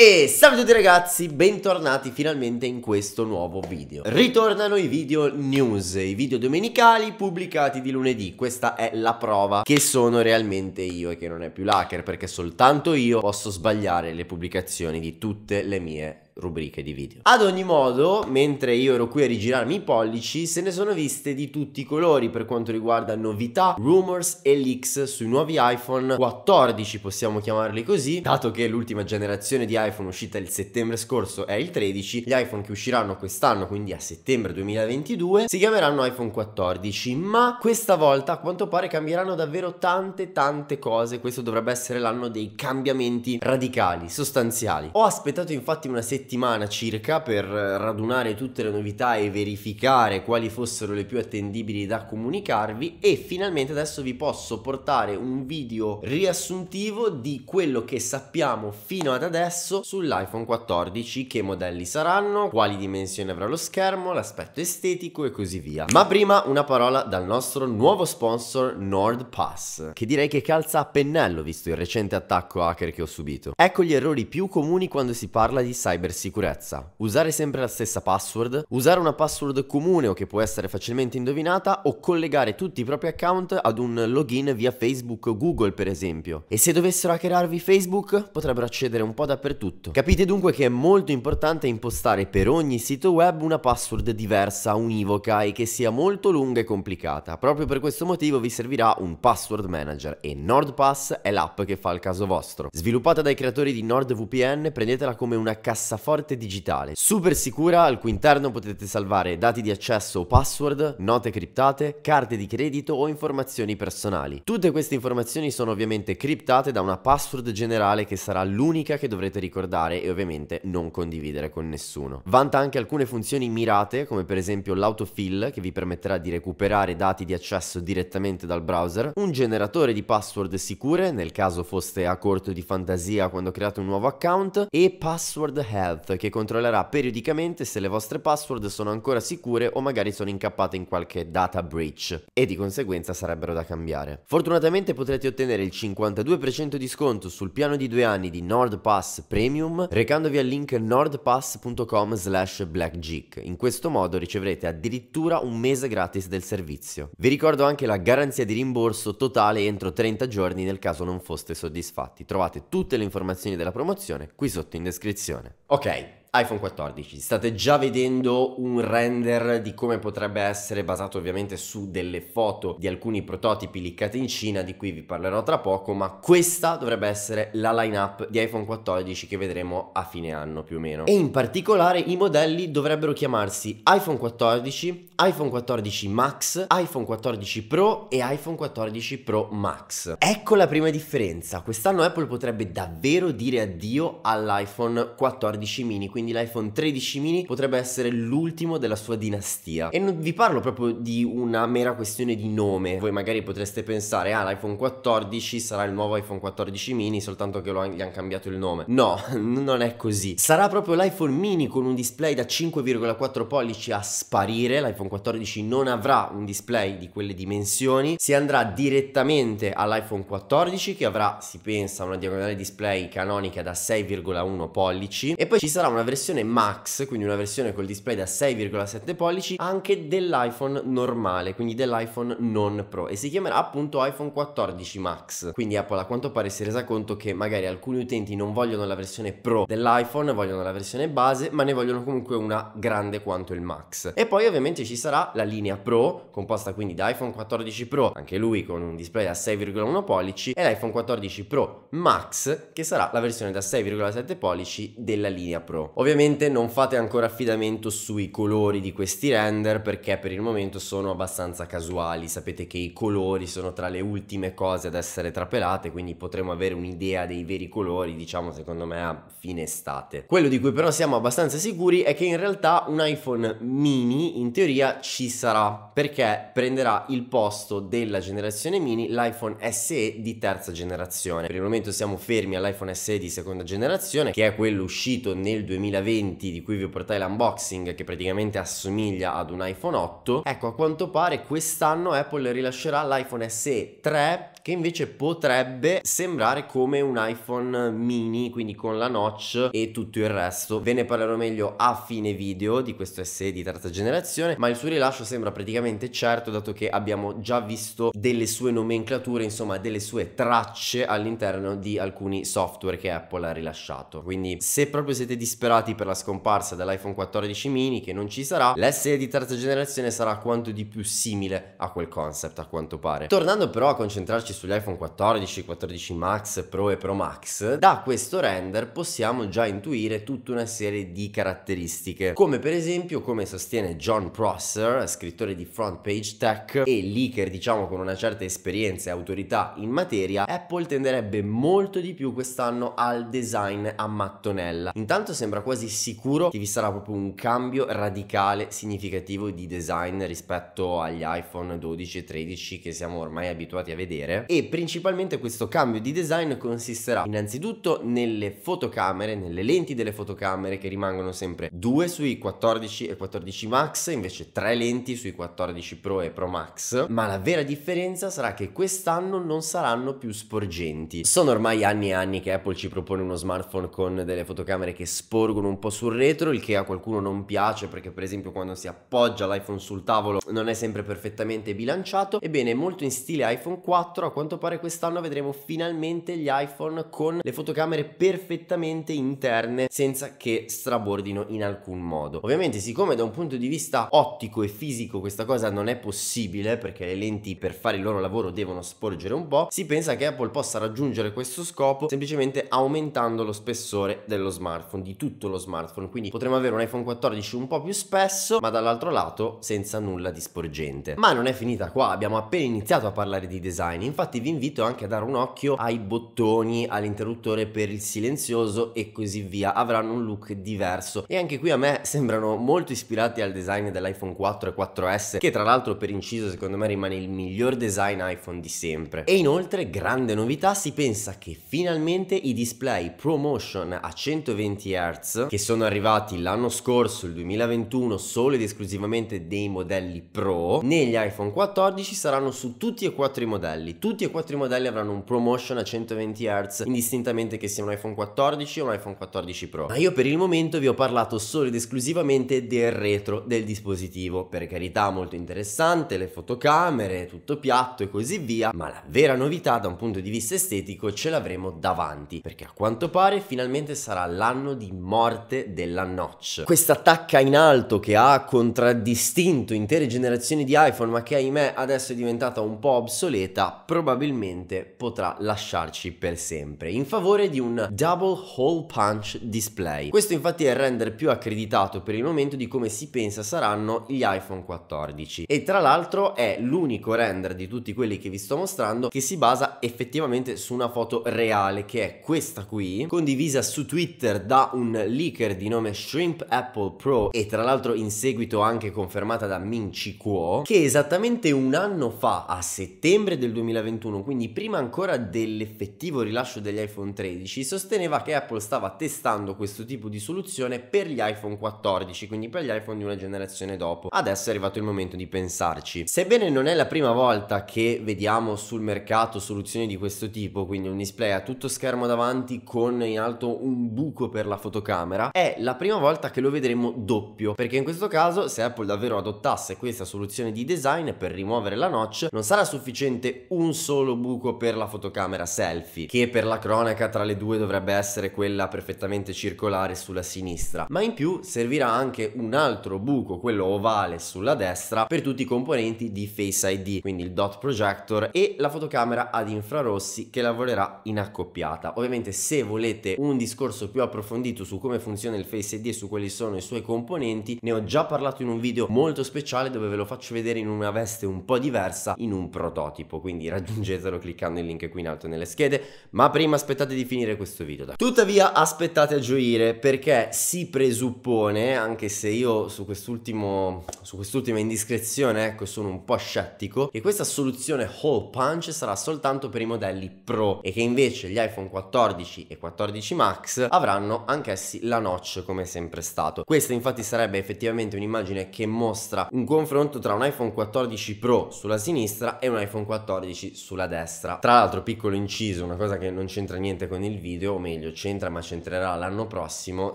E salve a tutti ragazzi, bentornati finalmente in questo nuovo video Ritornano i video news, i video domenicali pubblicati di lunedì Questa è la prova che sono realmente io e che non è più l'hacker Perché soltanto io posso sbagliare le pubblicazioni di tutte le mie rubriche di video. Ad ogni modo, mentre io ero qui a rigirarmi i pollici, se ne sono viste di tutti i colori per quanto riguarda novità, rumors e leaks sui nuovi iPhone 14, possiamo chiamarli così, dato che l'ultima generazione di iPhone uscita il settembre scorso è il 13, gli iPhone che usciranno quest'anno, quindi a settembre 2022, si chiameranno iPhone 14, ma questa volta a quanto pare cambieranno davvero tante tante cose, questo dovrebbe essere l'anno dei cambiamenti radicali, sostanziali. Ho aspettato infatti una settimana settimana circa per radunare tutte le novità e verificare quali fossero le più attendibili da comunicarvi e finalmente adesso vi posso portare un video riassuntivo di quello che sappiamo fino ad adesso sull'iPhone 14, che modelli saranno, quali dimensioni avrà lo schermo, l'aspetto estetico e così via. Ma prima una parola dal nostro nuovo sponsor NordPass, che direi che calza a pennello visto il recente attacco hacker che ho subito. Ecco gli errori più comuni quando si parla di cybersecurity sicurezza. Usare sempre la stessa password, usare una password comune o che può essere facilmente indovinata o collegare tutti i propri account ad un login via Facebook o Google per esempio. E se dovessero hackerarvi Facebook potrebbero accedere un po' dappertutto. Capite dunque che è molto importante impostare per ogni sito web una password diversa, univoca e che sia molto lunga e complicata. Proprio per questo motivo vi servirà un password manager e NordPass è l'app che fa il caso vostro. Sviluppata dai creatori di NordVPN, prendetela come una cassaforte pianoforte digitale, super sicura, al cui interno potete salvare dati di accesso o password, note criptate, carte di credito o informazioni personali. Tutte queste informazioni sono ovviamente criptate da una password generale che sarà l'unica che dovrete ricordare e ovviamente non condividere con nessuno. Vanta anche alcune funzioni mirate, come per esempio l'autofill che vi permetterà di recuperare dati di accesso direttamente dal browser, un generatore di password sicure nel caso foste a corto di fantasia quando create un nuovo account e password help Health che controllerà periodicamente se le vostre password sono ancora sicure o magari sono incappate in qualche data breach e di conseguenza sarebbero da cambiare. Fortunatamente potrete ottenere il 52% di sconto sul piano di due anni di NordPass Premium recandovi al link nordpass.com slash blackgeek. In questo modo riceverete addirittura un mese gratis del servizio. Vi ricordo anche la garanzia di rimborso totale entro 30 giorni nel caso non foste soddisfatti. Trovate tutte le informazioni della promozione qui sotto in descrizione. Ok, Ok, iPhone 14, state già vedendo un render di come potrebbe essere basato ovviamente su delle foto di alcuni prototipi liccati in Cina di cui vi parlerò tra poco, ma questa dovrebbe essere la lineup di iPhone 14 che vedremo a fine anno più o meno. E in particolare i modelli dovrebbero chiamarsi iPhone 14, iPhone 14 Max, iPhone 14 Pro e iPhone 14 Pro Max. Ecco la prima differenza, quest'anno Apple potrebbe davvero dire addio all'iPhone 14 mini quindi l'iPhone 13 mini, potrebbe essere l'ultimo della sua dinastia. E non vi parlo proprio di una mera questione di nome. Voi magari potreste pensare, ah, l'iPhone 14 sarà il nuovo iPhone 14 mini, soltanto che gli hanno cambiato il nome. No, non è così. Sarà proprio l'iPhone mini con un display da 5,4 pollici a sparire. L'iPhone 14 non avrà un display di quelle dimensioni. Si andrà direttamente all'iPhone 14 che avrà, si pensa, una diagonale display canonica da 6,1 pollici. E poi ci sarà una versione Max, quindi una versione col display da 6,7 pollici, anche dell'iPhone normale, quindi dell'iPhone non Pro e si chiamerà appunto iPhone 14 Max. Quindi Apple a quanto pare si è resa conto che magari alcuni utenti non vogliono la versione Pro dell'iPhone, vogliono la versione base, ma ne vogliono comunque una grande quanto il Max. E poi ovviamente ci sarà la linea Pro, composta quindi da iPhone 14 Pro, anche lui con un display da 6,1 pollici, e l'iPhone 14 Pro Max, che sarà la versione da 6,7 pollici della linea Pro. Ovviamente non fate ancora affidamento sui colori di questi render perché per il momento sono abbastanza casuali, sapete che i colori sono tra le ultime cose ad essere trapelate, quindi potremo avere un'idea dei veri colori, diciamo secondo me a fine estate. Quello di cui però siamo abbastanza sicuri è che in realtà un iPhone mini in teoria ci sarà perché prenderà il posto della generazione mini l'iPhone SE di terza generazione. Per il momento siamo fermi all'iPhone SE di seconda generazione che è quello uscito nel 2000 2020 di cui vi portai l'unboxing che praticamente assomiglia ad un iPhone 8, ecco a quanto pare quest'anno Apple rilascerà l'iPhone SE 3 che invece potrebbe sembrare come un iPhone mini, quindi con la notch e tutto il resto. Ve ne parlerò meglio a fine video di questo SE di terza generazione, ma il suo rilascio sembra praticamente certo dato che abbiamo già visto delle sue nomenclature, insomma delle sue tracce all'interno di alcuni software che Apple ha rilasciato. Quindi se proprio siete disperati per la scomparsa dell'iPhone 14 mini che non ci sarà, l'SE di terza generazione sarà quanto di più simile a quel concept a quanto pare. Tornando però a concentrarci sugli iPhone 14, 14 Max, Pro e Pro Max, da questo render possiamo già intuire tutta una serie di caratteristiche, come per esempio come sostiene John Prosser, scrittore di Front Page Tech e leaker diciamo con una certa esperienza e autorità in materia, Apple tenderebbe molto di più quest'anno al design a mattonella. Intanto sembra quasi sicuro che vi sarà proprio un cambio radicale significativo di design rispetto agli iPhone 12 e 13 che siamo ormai abituati a vedere e principalmente questo cambio di design consisterà innanzitutto nelle fotocamere, nelle lenti delle fotocamere che rimangono sempre due sui 14 e 14 Max, invece tre lenti sui 14 Pro e Pro Max, ma la vera differenza sarà che quest'anno non saranno più sporgenti. Sono ormai anni e anni che Apple ci propone uno smartphone con delle fotocamere che sporgono un po' sul retro, il che a qualcuno non piace perché per esempio quando si appoggia l'iPhone sul tavolo non è sempre perfettamente bilanciato, ebbene molto in stile iPhone 4 a quanto pare quest'anno vedremo finalmente gli iPhone con le fotocamere perfettamente interne senza che strabordino in alcun modo. Ovviamente siccome da un punto di vista ottico e fisico questa cosa non è possibile perché le lenti per fare il loro lavoro devono sporgere un po', si pensa che Apple possa raggiungere questo scopo semplicemente aumentando lo spessore dello smartphone, di tutto lo smartphone, quindi potremo avere un iPhone 14 un po' più spesso ma dall'altro lato senza nulla di sporgente. Ma non è finita qua, abbiamo appena iniziato a parlare di design, infatti vi invito anche a dare un occhio ai bottoni, all'interruttore per il silenzioso e così via, avranno un look diverso e anche qui a me sembrano molto ispirati al design dell'iPhone 4 e 4S che tra l'altro per inciso secondo me rimane il miglior design iPhone di sempre. E inoltre grande novità si pensa che finalmente i display ProMotion a 120 Hz che sono arrivati l'anno scorso, il 2021, solo ed esclusivamente dei modelli Pro, negli iPhone 14 saranno su tutti e quattro i modelli, tutti e quattro i modelli avranno un promotion a 120 Hz, indistintamente che sia un iPhone 14 o un iPhone 14 Pro. Ma io per il momento vi ho parlato solo ed esclusivamente del retro del dispositivo. Per carità, molto interessante, le fotocamere, tutto piatto e così via, ma la vera novità da un punto di vista estetico ce l'avremo davanti, perché a quanto pare finalmente sarà l'anno di morte della notch. Questa tacca in alto che ha contraddistinto intere generazioni di iPhone, ma che ahimè adesso è diventata un po' obsoleta, probabilmente probabilmente potrà lasciarci per sempre, in favore di un Double Hole Punch Display. Questo infatti è il render più accreditato per il momento di come si pensa saranno gli iPhone 14 e tra l'altro è l'unico render di tutti quelli che vi sto mostrando che si basa effettivamente su una foto reale che è questa qui, condivisa su Twitter da un leaker di nome Shrimp Apple Pro e tra l'altro in seguito anche confermata da Min Chi Kuo, che esattamente un anno fa, a settembre del 2020, 2021, quindi prima ancora dell'effettivo rilascio degli iPhone 13, sosteneva che Apple stava testando questo tipo di soluzione per gli iPhone 14, quindi per gli iPhone di una generazione dopo. Adesso è arrivato il momento di pensarci. Sebbene non è la prima volta che vediamo sul mercato soluzioni di questo tipo, quindi un display a tutto schermo davanti con in alto un buco per la fotocamera, è la prima volta che lo vedremo doppio, perché in questo caso se Apple davvero adottasse questa soluzione di design per rimuovere la notch, non sarà sufficiente un solo buco per la fotocamera selfie, che per la cronaca tra le due dovrebbe essere quella perfettamente circolare sulla sinistra, ma in più servirà anche un altro buco, quello ovale sulla destra, per tutti i componenti di Face ID, quindi il dot projector e la fotocamera ad infrarossi che lavorerà in accoppiata. Ovviamente se volete un discorso più approfondito su come funziona il Face ID e su quali sono i suoi componenti, ne ho già parlato in un video molto speciale dove ve lo faccio vedere in una veste un po' diversa in un prototipo, quindi raggiungete raggiungetelo cliccando il link qui in alto nelle schede, ma prima aspettate di finire questo video. Tuttavia aspettate a gioire perché si presuppone, anche se io su quest'ultimo su quest'ultima indiscrezione, ecco, sono un po' scettico, che questa soluzione hole punch sarà soltanto per i modelli Pro e che invece gli iPhone 14 e 14 Max avranno anch'essi la notch come sempre stato. Questa infatti sarebbe effettivamente un'immagine che mostra un confronto tra un iPhone 14 Pro sulla sinistra e un iPhone 14 sulla destra. Tra l'altro, piccolo inciso, una cosa che non c'entra niente con il video, o meglio, c'entra ma c'entrerà l'anno prossimo,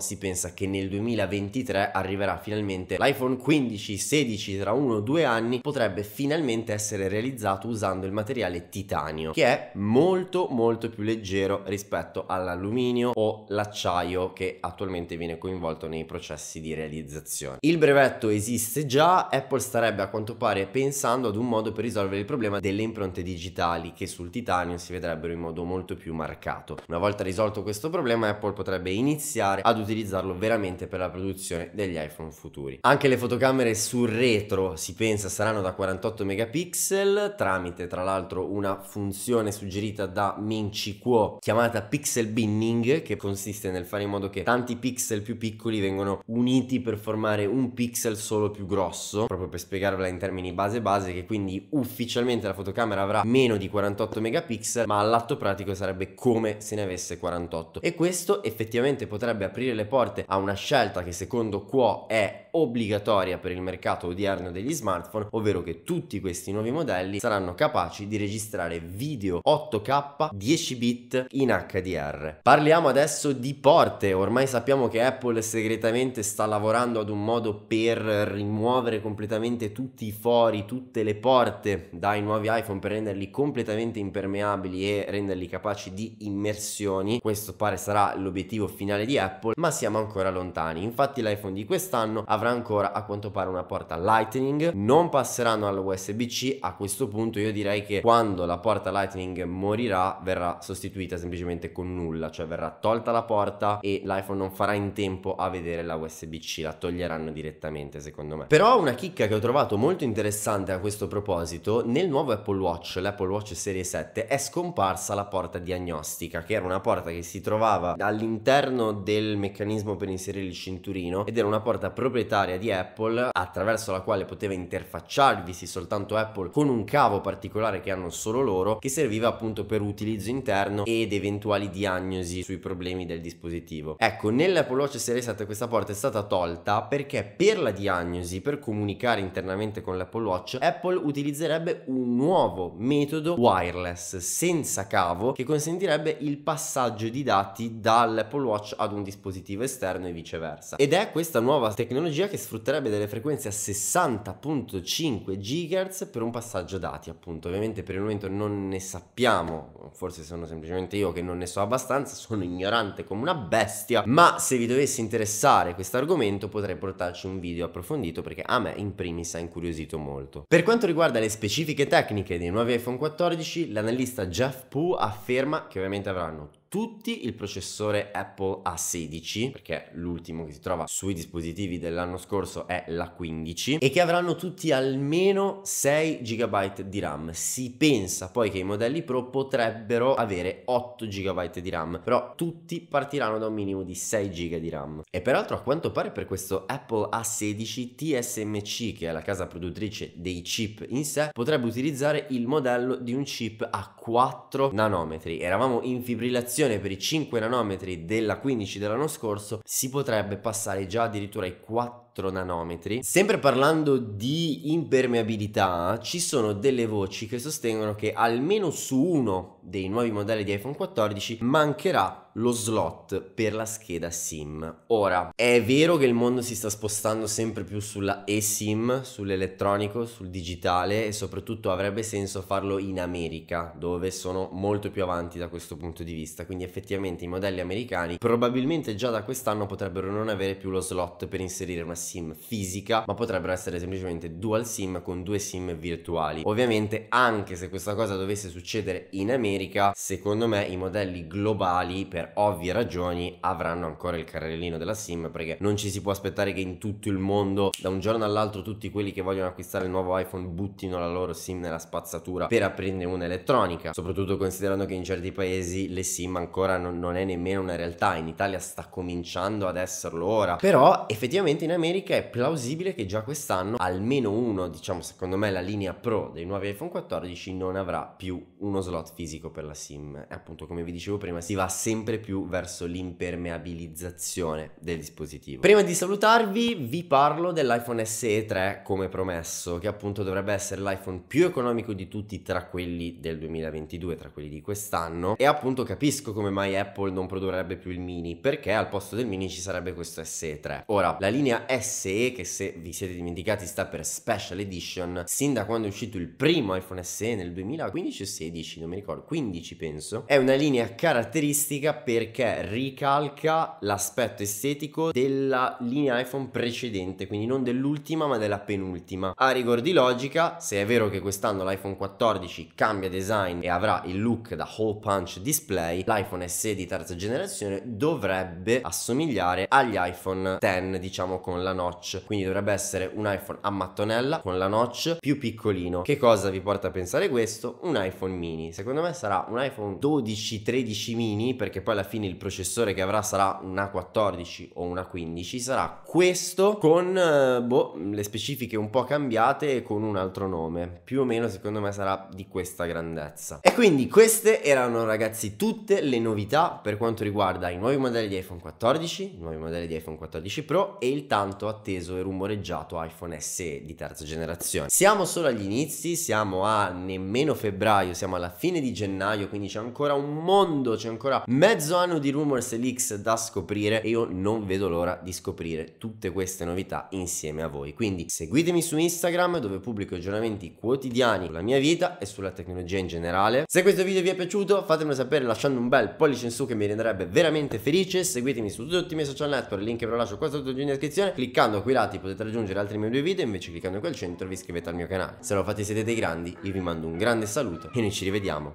si pensa che nel 2023 arriverà finalmente l'iPhone 15, 16, tra 1 o 2 anni, potrebbe finalmente essere realizzato usando il materiale titanio, che è molto molto più leggero rispetto all'alluminio o l'acciaio che attualmente viene coinvolto nei processi di realizzazione. Il brevetto esiste già, Apple starebbe a quanto pare pensando ad un modo per risolvere il problema delle impronte digitali digitali che sul titanio si vedrebbero in modo molto più marcato. Una volta risolto questo problema Apple potrebbe iniziare ad utilizzarlo veramente per la produzione degli iPhone futuri. Anche le fotocamere sul retro si pensa saranno da 48 megapixel tramite tra l'altro una funzione suggerita da Ming Kuo chiamata pixel binning che consiste nel fare in modo che tanti pixel più piccoli vengono uniti per formare un pixel solo più grosso, proprio per spiegarvela in termini base base che quindi ufficialmente la fotocamera avrà meno di 48 megapixel, ma all'atto pratico sarebbe come se ne avesse 48. E questo effettivamente potrebbe aprire le porte a una scelta che secondo Quo è obbligatoria per il mercato odierno degli smartphone, ovvero che tutti questi nuovi modelli saranno capaci di registrare video 8K 10 bit in HDR. Parliamo adesso di porte, ormai sappiamo che Apple segretamente sta lavorando ad un modo per rimuovere completamente tutti i fori, tutte le porte dai nuovi iPhone per renderli completamente impermeabili e renderli capaci di immersioni. Questo pare sarà l'obiettivo finale di Apple, ma siamo ancora lontani. Infatti l'iPhone di quest'anno avrà avrà ancora a quanto pare una porta Lightning, non passeranno all'USB-C, a questo punto io direi che quando la porta Lightning morirà verrà sostituita semplicemente con nulla, cioè verrà tolta la porta e l'iPhone non farà in tempo a vedere la USB-C, la toglieranno direttamente secondo me. Però una chicca che ho trovato molto interessante a questo proposito, nel nuovo Apple Watch, l'Apple Watch Serie 7, è scomparsa la porta diagnostica, che era una porta che si trovava all'interno del meccanismo per inserire il cinturino ed era una porta proprietaria proprietaria di Apple attraverso la quale poteva interfacciarvisi soltanto Apple con un cavo particolare che hanno solo loro che serviva appunto per utilizzo interno ed eventuali diagnosi sui problemi del dispositivo. Ecco, nell'Apple Watch Series 7 questa porta è stata tolta perché per la diagnosi, per comunicare internamente con l'Apple Watch, Apple utilizzerebbe un nuovo metodo wireless senza cavo che consentirebbe il passaggio di dati dall'Apple Watch ad un dispositivo esterno e viceversa. Ed è questa nuova tecnologia tecnologia che sfrutterebbe delle frequenze a 60.5 GHz per un passaggio dati, appunto. Ovviamente per il momento non ne sappiamo, forse sono semplicemente io che non ne so abbastanza, sono ignorante come una bestia, ma se vi dovesse interessare questo argomento potrei portarci un video approfondito perché a me in primis ha incuriosito molto. Per quanto riguarda le specifiche tecniche dei nuovi iPhone 14, l'analista Jeff Poo afferma che ovviamente avranno tutti il processore Apple A16, perché l'ultimo che si trova sui dispositivi dell'anno scorso è l'A15, e che avranno tutti almeno 6 GB di RAM. Si pensa poi che i modelli Pro potrebbero avere 8 GB di RAM, però tutti partiranno da un minimo di 6 GB di RAM. E peraltro a quanto pare per questo Apple A16 TSMC, che è la casa produttrice dei chip in sé, potrebbe utilizzare il modello di un chip a 4 nanometri. Eravamo in fibrillazione produzione per i 5 nanometri della 15 dell'anno scorso si potrebbe passare già addirittura ai 4 4 nanometri. Sempre parlando di impermeabilità, ci sono delle voci che sostengono che almeno su uno dei nuovi modelli di iPhone 14 mancherà lo slot per la scheda SIM. Ora, è vero che il mondo si sta spostando sempre più sulla eSIM, sull'elettronico, sul digitale e soprattutto avrebbe senso farlo in America, dove sono molto più avanti da questo punto di vista, quindi effettivamente i modelli americani probabilmente già da quest'anno potrebbero non avere più lo slot per inserire una SIM sim fisica, ma potrebbero essere semplicemente dual sim con due sim virtuali. Ovviamente anche se questa cosa dovesse succedere in America, secondo me i modelli globali per ovvie ragioni avranno ancora il carrellino della sim perché non ci si può aspettare che in tutto il mondo da un giorno all'altro tutti quelli che vogliono acquistare il nuovo iPhone buttino la loro sim nella spazzatura per aprire un'elettronica, soprattutto considerando che in certi paesi le sim ancora non, non è nemmeno una realtà, in Italia sta cominciando ad esserlo ora, però effettivamente in America America è plausibile che già quest'anno almeno uno, diciamo secondo me la linea Pro dei nuovi iPhone 14 non avrà più uno slot fisico per la SIM. E appunto come vi dicevo prima si va sempre più verso l'impermeabilizzazione del dispositivo. Prima di salutarvi vi parlo dell'iPhone SE 3 come promesso, che appunto dovrebbe essere l'iPhone più economico di tutti tra quelli del 2022, tra quelli di quest'anno. E appunto capisco come mai Apple non produrrebbe più il mini, perché al posto del mini ci sarebbe questo SE3. Ora, la linea S SE che se vi siete dimenticati sta per Special Edition, sin da quando è uscito il primo iPhone SE nel 2015 o 16, non mi ricordo, 15 penso, è una linea caratteristica perché ricalca l'aspetto estetico della linea iPhone precedente, quindi non dell'ultima ma della penultima. A rigor di logica, se è vero che quest'anno l'iPhone 14 cambia design e avrà il look da hole punch display, l'iPhone SE di terza generazione dovrebbe assomigliare agli iPhone 10, diciamo con la notch, quindi dovrebbe essere un iPhone a mattonella con la notch più piccolino. Che cosa vi porta a pensare questo? Un iPhone mini. Secondo me sarà un iPhone 12-13 mini perché poi alla fine il processore che avrà sarà un A14 o un A15, sarà questo con eh, boh, le specifiche un po' cambiate e con un altro nome. Più o meno secondo me sarà di questa grandezza. E quindi queste erano ragazzi tutte le novità per quanto riguarda i nuovi modelli di iPhone 14, i nuovi modelli di iPhone 14 Pro e il tanto tanto atteso e rumoreggiato iPhone SE di terza generazione. Siamo solo agli inizi, siamo a nemmeno febbraio, siamo alla fine di gennaio, quindi c'è ancora un mondo, c'è ancora mezzo anno di rumors e leaks da scoprire e io non vedo l'ora di scoprire tutte queste novità insieme a voi. Quindi seguitemi su Instagram dove pubblico aggiornamenti quotidiani sulla mia vita e sulla tecnologia in generale. Se questo video vi è piaciuto fatemelo sapere lasciando un bel pollice in su che mi renderebbe veramente felice. Seguitemi su tutti i miei social network, il link ve lo lascio qua sotto in descrizione cliccando qui quei lati potete raggiungere altri miei due video, invece cliccando qui al centro vi iscrivete al mio canale. Se lo fate siete dei grandi, io vi mando un grande saluto e noi ci rivediamo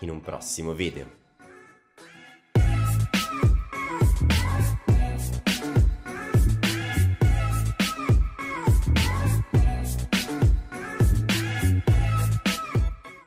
in un prossimo video.